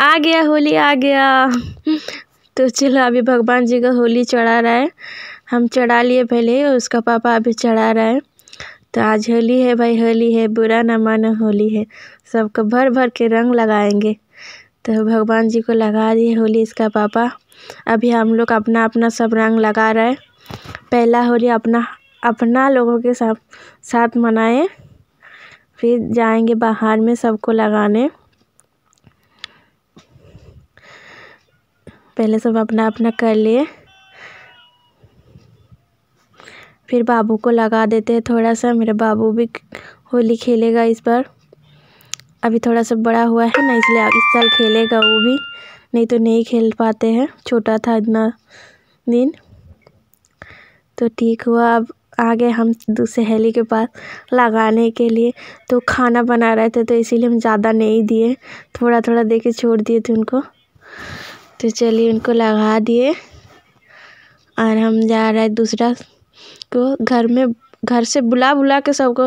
आ गया होली आ गया तो चलो अभी भगवान जी का होली चढ़ा रहा है हम चढ़ा लिए पहले उसका पापा अभी चढ़ा रहा है तो आज होली है भाई होली है बुरा ना मानो होली है सबको भर भर के रंग लगाएंगे तो भगवान जी को लगा दिए होली इसका पापा अभी हम लोग अपना अपना सब रंग लगा रहे हैं पहला होली अपना अपना लोगों के साथ साथ मनाएं फिर जाएंगे बाहर में सबको लगाने पहले सब अपना अपना कर लिए फिर बाबू को लगा देते हैं थोड़ा सा मेरा बाबू भी होली खेलेगा इस बार अभी थोड़ा सा बड़ा हुआ है ना इसलिए इस साल खेलेगा वो भी नहीं तो नहीं खेल पाते हैं छोटा था इतना दिन तो ठीक हुआ अब आ गए हम सहेली के पास लगाने के लिए तो खाना बना रहे थे तो इसीलिए हम ज़्यादा नहीं दिए थोड़ा थोड़ा दे के छोड़ दिए थे उनको तो चलिए उनको लगा दिए और हम जा रहे दूसरा को घर में घर से बुला बुला के सबको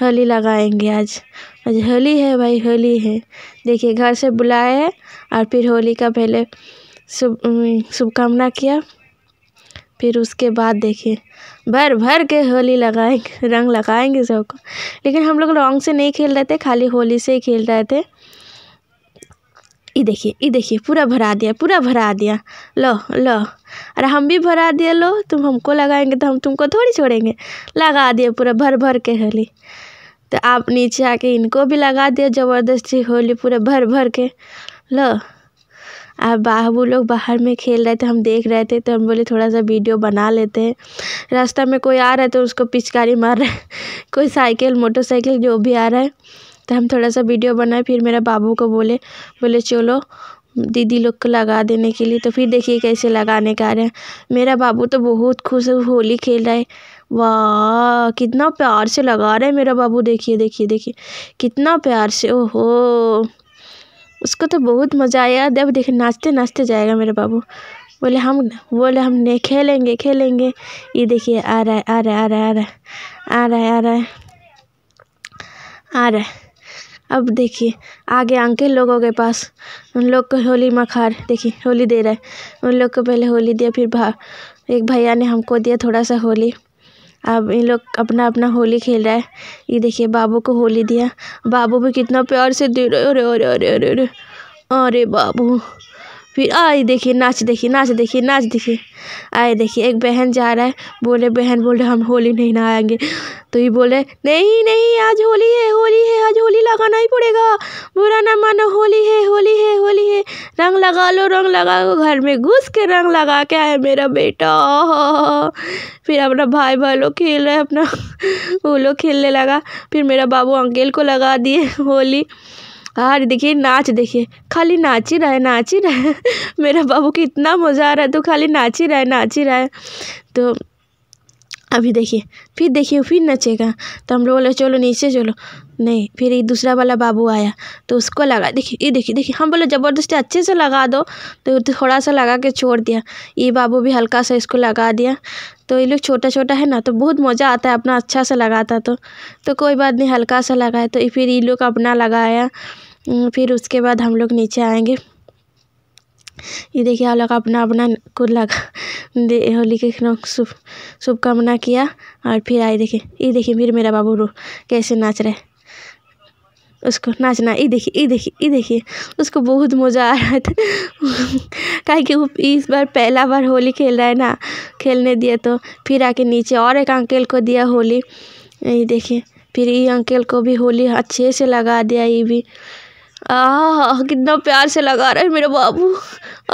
होली लगाएंगे आज आज होली है भाई होली है देखिए घर से बुलाए और फिर होली का पहले शुभ शुभकामना किया फिर उसके बाद देखिए भर भर के होली लगाएंगे रंग लगाएंगे सबको लेकिन हम लोग रंग से नहीं खेल रहे थे खाली होली से ही खेल रहे थे ये देखिए ये देखिए पूरा भरा दिया पूरा भरा दिया लो लो अरे हम भी भरा दिए लो तुम हमको लगाएंगे तो हम तुमको थोड़ी छोड़ेंगे लगा दिए पूरा भर भर के होली तो आप नीचे आके इनको भी लगा दिया ज़बरदस्ती होली पूरा भर भर के लो अब बाबू लोग बाहर में खेल रहे थे हम देख रहे थे तो हम बोले थोड़ा सा वीडियो बना लेते हैं रास्ता में कोई आ रहा है तो उसको पिचकारी मार रहा है कोई साइकिल मोटरसाइकिल जो भी आ रहा है तो हम थोड़ा सा वीडियो बनाए फिर मेरा बाबू को बोले बोले चलो दीदी लोग को लगा देने के लिए तो फिर देखिए कैसे लगाने का रहे हैं मेरा बाबू तो बहुत खुश है होली खेल रहा है वाह कितना प्यार से लगा रहा है मेरा बाबू देखिए देखिए देखिए कितना प्यार से ओहो उसको तो बहुत मज़ा आया जब देखे नाचते नाचते जाएगा मेरा बाबू बोले हम बोले हमने खेलेंगे खेलेंगे ये देखिए आ रहा आ रहा है आ रहा है आ रहा है आ रहा है आ रहा है आ रहा है अब देखिए आगे अंकिल लोगों के पास उन लोग को होली मखार देखिए होली दे रहा है उन लोग को पहले होली दिया फिर भा एक भैया ने हमको दिया थोड़ा सा होली अब इन लोग अपना अपना होली खेल रहा है ये देखिए बाबू को होली दिया बाबू भी कितना प्यार से दे रहे अरे अरे अरे अरे अरे अरे बाबू फिर आए देखिए नाच देखिए नाच देखिए नाच देखिए आए देखिए एक बहन जा रहा है बोले बहन बोल रहे हम होली नहीं नहाएंगे तो ये बोले नहीं नहीं आज होली है होली है आज होली लगाना ही पड़ेगा बुरा ना मानो होली है होली है होली है रंग लगा लो रंग लगा लो घर में घुस के रंग लगा के आया मेरा बेटा फिर अपना भाई भाई लोग खेल रहे अपना वो लोग खेलने लगा फिर मेरा बाबू अंकेल को लगा दिए होली और देखिए नाच देखिए खाली नाच ही रहे नाच ही रहे मेरा बाबू को इतना मज़ा आ रहा है तो खाली नाच ही रहा है नाच ही रहा है तो अभी देखिए फिर देखिए फिर नचेगा तो हम लोग बोले चलो नीचे चलो नहीं फिर ये दूसरा वाला बाबू आया तो उसको लगा देखिए ये देखिए देखिए हम बोले ज़बरदस्ती अच्छे से लगा दो तो, तो थोड़ा सा लगा के छोड़ दिया ये बाबू भी हल्का सा इसको लगा दिया तो ये लोग छोटा छोटा है ना तो बहुत मज़ा आता है अपना अच्छा सा लगाता तो तो कोई बात नहीं हल्का सा लगाए तो फिर ये लोग अपना लगाया फिर उसके बाद हम लोग नीचे आएंगे ये देखिए आप लोग अपना अपना को लगा दे होली के शुभ शुभकामना किया और फिर आई देखे ये देखिए फिर मेरा बाबू रो कैसे नाच रहे उसको नाचना ये देखिए ये देखिए ये देखिए उसको बहुत मज़ा आ रहा था कहे कि वो इस बार पहला बार होली खेल रहा है ना खेलने दिया तो फिर आके नीचे और एक अंकल को दिया होली ये देखिए फिर ये अंकल को भी होली अच्छे से लगा दिया ये भी आह कितना प्यार से लगा रहा है मेरा बाबू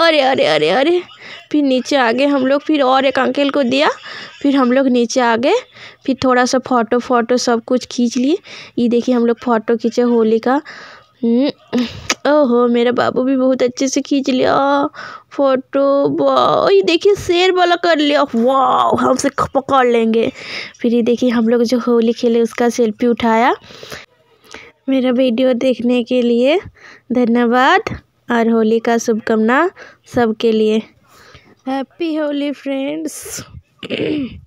अरे अरे अरे अरे फिर नीचे आ गए हम लोग फिर और एक अंकल को दिया फिर हम लोग नीचे आ गए फिर थोड़ा सा फ़ोटो फोटो सब कुछ खींच लिए ये देखिए हम लोग फ़ोटो खींचे होली का हम्म, ओहो मेरा बाबू भी बहुत अच्छे से खींच लिया फोटो वाह ये देखिए शेर वाला कर लिया वाह हमसे पकड़ लेंगे फिर ये देखिए हम लोग जो होली खेले उसका सेल्फी उठाया मेरा वीडियो देखने के लिए धन्यवाद और होली का शुभकामना सबके लिए हैप्पी होली फ्रेंड्स